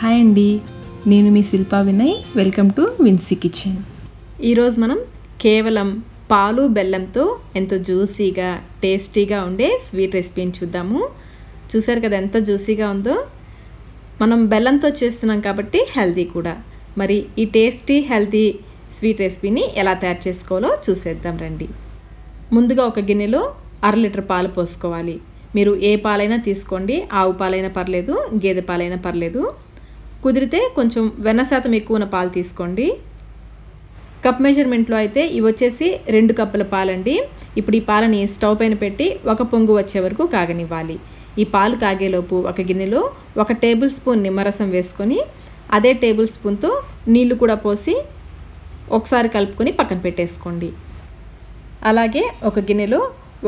hi అండి నేను మీ Shilpa Vinay welcome to Vinsy kitchen ఈరోజు మనం కేవలం పాలు బెల్లంతో ఎంతో జ్యూసీగా టేస్టీగా ఉండే స్వీట్ రెసిపీని చూద్దాము చూసారు కదా ఎంత జ్యూసీగా ఉందో మనం బెల్లంతో చేస్తున్నాం కాబట్టి హెల్తీ కూడా మరి ఈ టేస్టీ హెల్తీ స్వీట్ రెసిపీని ఎలా తయారు చేసుకోవాలో చూసేద్దాం రండి ముందుగా ఒక గిన్నెలో అర లీటర్ పాలు పోసుకోవాలి మీరు ఏ పాలైనా తీసుకోండి ఆవు పాలైనా పర్లేదు గేదె పాలైనా పర్లేదు కుదిరితే కొంచెం వెన్న శాతం ఎక్కువ ఉన్న పాలు తీసుకోండి కప్ మెజర్మెంట్లో అయితే ఇవి వచ్చేసి రెండు కప్పుల పాలండి ఇప్పుడు ఈ పాలని స్టవ్ పైన పెట్టి ఒక పొంగు వచ్చే వరకు కాగనివ్వాలి ఈ పాలు కాగేలోపు ఒక గిన్నెలో ఒక టేబుల్ స్పూన్ నిమ్మరసం వేసుకొని అదే టేబుల్ స్పూన్తో నీళ్లు కూడా పోసి ఒకసారి కలుపుకొని పక్కన పెట్టేసుకోండి అలాగే ఒక గిన్నెలో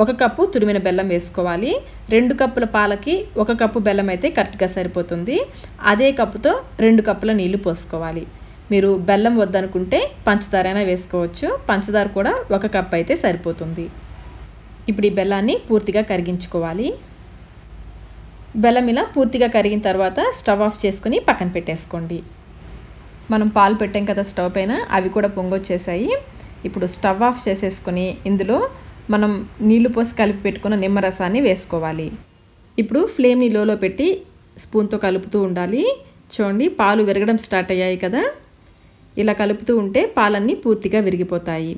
ఒక కప్పు తురిమిన బెల్లం వేసుకోవాలి రెండు కప్పుల పాలకి ఒక కప్పు బెల్లం అయితే కరెక్ట్గా సరిపోతుంది అదే కప్పుతో రెండు కప్పుల నీళ్లు పోసుకోవాలి మీరు బెల్లం వద్దనుకుంటే పంచదార అయినా వేసుకోవచ్చు పంచదార కూడా ఒక కప్పు అయితే సరిపోతుంది ఇప్పుడు ఈ బెల్లాన్ని పూర్తిగా కరిగించుకోవాలి బెల్లం ఇలా పూర్తిగా కరిగిన తర్వాత స్టవ్ ఆఫ్ చేసుకుని పక్కన పెట్టేసుకోండి మనం పాలు పెట్టాం కదా స్టవ్ పైన అవి కూడా పొంగొచ్చేసాయి ఇప్పుడు స్టవ్ ఆఫ్ చేసేసుకొని ఇందులో మనం నీళ్లు పోసి కలిపి పెట్టుకున్న నిమ్మరసాన్ని వేసుకోవాలి ఇప్పుడు ఫ్లేమ్ని లోలో పెట్టి స్పూన్తో కలుపుతూ ఉండాలి చూడండి పాలు విరగడం స్టార్ట్ అయ్యాయి కదా ఇలా కలుపుతూ ఉంటే పాలన్నీ పూర్తిగా విరిగిపోతాయి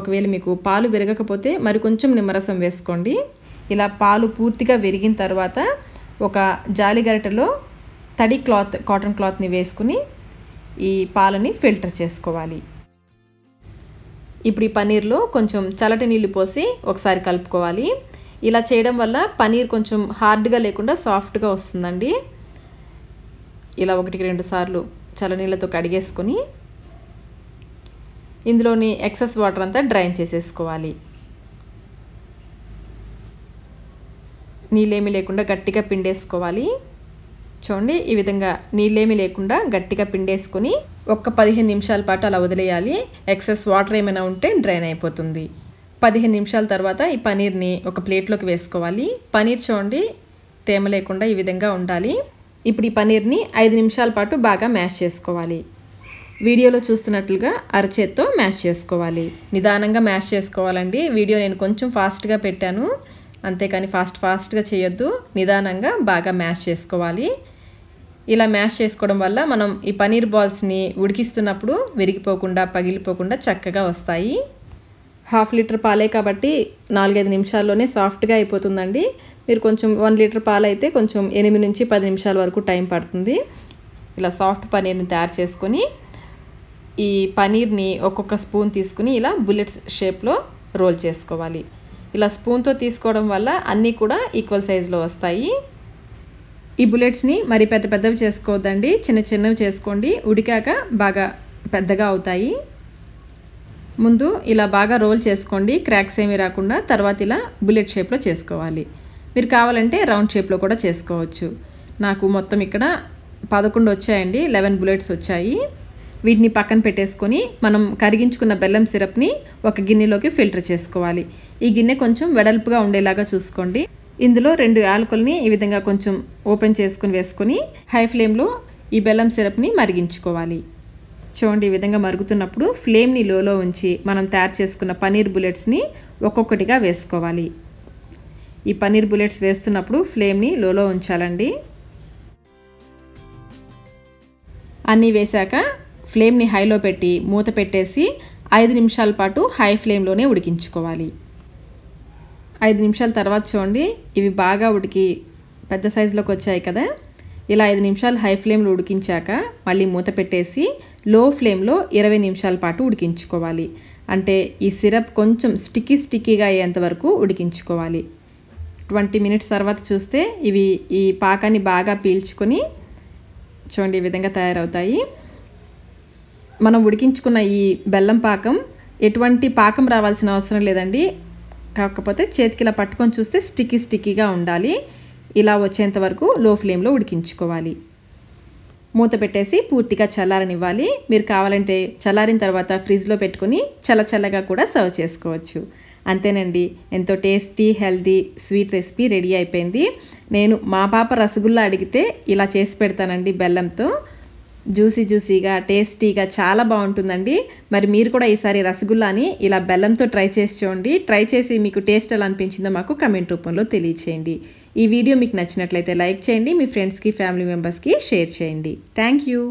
ఒకవేళ మీకు పాలు విరగకపోతే మరికొంచెం నిమ్మరసం వేసుకోండి ఇలా పాలు పూర్తిగా విరిగిన తర్వాత ఒక జాలి తడి క్లాత్ కాటన్ క్లాత్ని వేసుకుని ఈ పాలని ఫిల్టర్ చేసుకోవాలి ఇప్పుడు ఈ పన్నీర్లో కొంచెం చల్లటి నీళ్ళు పోసి ఒకసారి కలుపుకోవాలి ఇలా చేయడం వల్ల పనీర్ కొంచెం హార్డ్గా లేకుండా సాఫ్ట్గా వస్తుందండి ఇలా ఒకటికి రెండు సార్లు చల్లనీళ్ళతో కడిగేసుకొని ఇందులోని ఎక్సెస్ వాటర్ అంతా డ్రైన్ చేసేసుకోవాలి నీళ్ళేమీ లేకుండా గట్టిగా పిండేసుకోవాలి చూడండి ఈ విధంగా నీళ్ళేమీ లేకుండా గట్టిగా పిండేసుకొని ఒక్క పదిహేను నిమిషాల పాటు అలా వదిలేయాలి ఎక్సెస్ వాటర్ ఏమైనా ఉంటే డ్రైన్ అయిపోతుంది పదిహేను నిమిషాల తర్వాత ఈ పనీర్ని ఒక ప్లేట్లోకి వేసుకోవాలి పనీర్ చూడండి తేమ లేకుండా ఈ విధంగా ఉండాలి ఇప్పుడు ఈ పనీర్ని ఐదు నిమిషాల పాటు బాగా మ్యాష్ చేసుకోవాలి వీడియోలో చూస్తున్నట్లుగా అరచేత్తో మ్యాష్ చేసుకోవాలి నిదానంగా మ్యాష్ చేసుకోవాలండి వీడియో నేను కొంచెం ఫాస్ట్గా పెట్టాను అంతేకాని ఫాస్ట్ ఫాస్ట్గా చేయొద్దు నిదానంగా బాగా మ్యాష్ చేసుకోవాలి ఇలా మ్యాష్ చేసుకోవడం వల్ల మనం ఈ పనీర్ బాల్స్ని ఉడికిస్తున్నప్పుడు విరిగిపోకుండా పగిలిపోకుండా చక్కగా వస్తాయి హాఫ్ లీటర్ పాలే కాబట్టి నాలుగైదు నిమిషాల్లోనే సాఫ్ట్గా అయిపోతుందండి మీరు కొంచెం వన్ లీటర్ పాలైతే కొంచెం ఎనిమిది నుంచి పది నిమిషాల వరకు టైం పడుతుంది ఇలా సాఫ్ట్ పనీర్ని తయారు చేసుకొని ఈ పనీర్ని ఒక్కొక్క స్పూన్ తీసుకుని ఇలా బుల్లెట్స్ షేప్లో రోల్ చేసుకోవాలి ఇలా స్పూన్తో తీసుకోవడం వల్ల అన్నీ కూడా ఈక్వల్ సైజులో వస్తాయి ఈ బుల్లెట్స్ని మరి పెద్ద పెద్దవి చేసుకోవద్దండి చిన్న చిన్నవి చేసుకోండి ఉడికాక బాగా పెద్దగా అవుతాయి ముందు ఇలా బాగా రోల్ చేసుకోండి క్రాక్స్ ఏమీ రాకుండా తర్వాత ఇలా బుల్లెట్ షేప్లో చేసుకోవాలి మీరు కావాలంటే రౌండ్ షేప్లో కూడా చేసుకోవచ్చు నాకు మొత్తం ఇక్కడ పదకొండు వచ్చాయండి లెవెన్ బుల్లెట్స్ వచ్చాయి వీటిని పక్కన పెట్టేసుకొని మనం కరిగించుకున్న బెల్లం సిరప్ని ఒక గిన్నెలోకి ఫిల్టర్ చేసుకోవాలి ఈ గిన్నె కొంచెం వెడల్పుగా ఉండేలాగా చూసుకోండి ఇందులో రెండు యాలకుల్ని ఈ విధంగా కొంచెం ఓపెన్ చేసుకుని వేసుకొని హై ఫ్లేమ్లో ఈ బెల్లం సిరప్ని మరిగించుకోవాలి చూడండి ఈ విధంగా మరుగుతున్నప్పుడు ఫ్లేమ్ని లోలో ఉంచి మనం తయారు చేసుకున్న పనీర్ బుల్లెట్స్ని ఒక్కొక్కటిగా వేసుకోవాలి ఈ పనీర్ బుల్లెట్స్ వేస్తున్నప్పుడు ఫ్లేమ్ని లోలో ఉంచాలండి అన్నీ వేశాక ఫ్లేమ్ని హైలో పెట్టి మూత పెట్టేసి ఐదు నిమిషాల పాటు హై ఫ్లేమ్లోనే ఉడికించుకోవాలి ఐదు నిమిషాల తర్వాత చూడండి ఇవి బాగా ఉడికి పెద్ద సైజులోకి వచ్చాయి కదా ఇలా ఐదు నిమిషాలు హై ఫ్లేమ్లో ఉడికించాక మళ్ళీ మూత పెట్టేసి లో ఫ్లేమ్లో ఇరవై నిమిషాల పాటు ఉడికించుకోవాలి అంటే ఈ సిరప్ కొంచెం స్టిక్కీ స్టిక్కీగా అయ్యేంత వరకు ఉడికించుకోవాలి ట్వంటీ మినిట్స్ తర్వాత చూస్తే ఇవి ఈ పాకాన్ని బాగా పీల్చుకొని చూడండి ఈ విధంగా తయారవుతాయి మనం ఉడికించుకున్న ఈ బెల్లం పాకం ఎటువంటి పాకం రావాల్సిన అవసరం లేదండి కాకపోతే చేతికి ఇలా పట్టుకొని చూస్తే స్టిక్కీ స్టిక్కీగా ఉండాలి ఇలా వచ్చేంత వరకు లో ఫ్లేమ్లో ఉడికించుకోవాలి మూత పెట్టేసి పూర్తిగా చల్లారనివ్వాలి మీరు కావాలంటే చల్లారిన తర్వాత ఫ్రిడ్జ్లో పెట్టుకుని చల్లచల్లగా కూడా సర్వ్ చేసుకోవచ్చు అంతేనండి ఎంతో tasty healthy sweet recipe ready అయిపోయింది నేను మా పాప రసగుల్లా అడిగితే ఇలా చేసి పెడతానండి బెల్లంతో జ్యూసీ జ్యూసీగా టేస్టీగా చాలా బాగుంటుందండి మరి మీరు కూడా ఈసారి రసగుల్లాని ఇలా బెల్లంతో ట్రై చేసి చూడండి ట్రై చేసి మీకు టేస్ట్ ఎలా అనిపించిందో మాకు కమెంట్ రూపంలో తెలియచేయండి ఈ వీడియో మీకు నచ్చినట్లయితే లైక్ చేయండి మీ ఫ్రెండ్స్కి ఫ్యామిలీ మెంబర్స్కి షేర్ చేయండి థ్యాంక్ యూ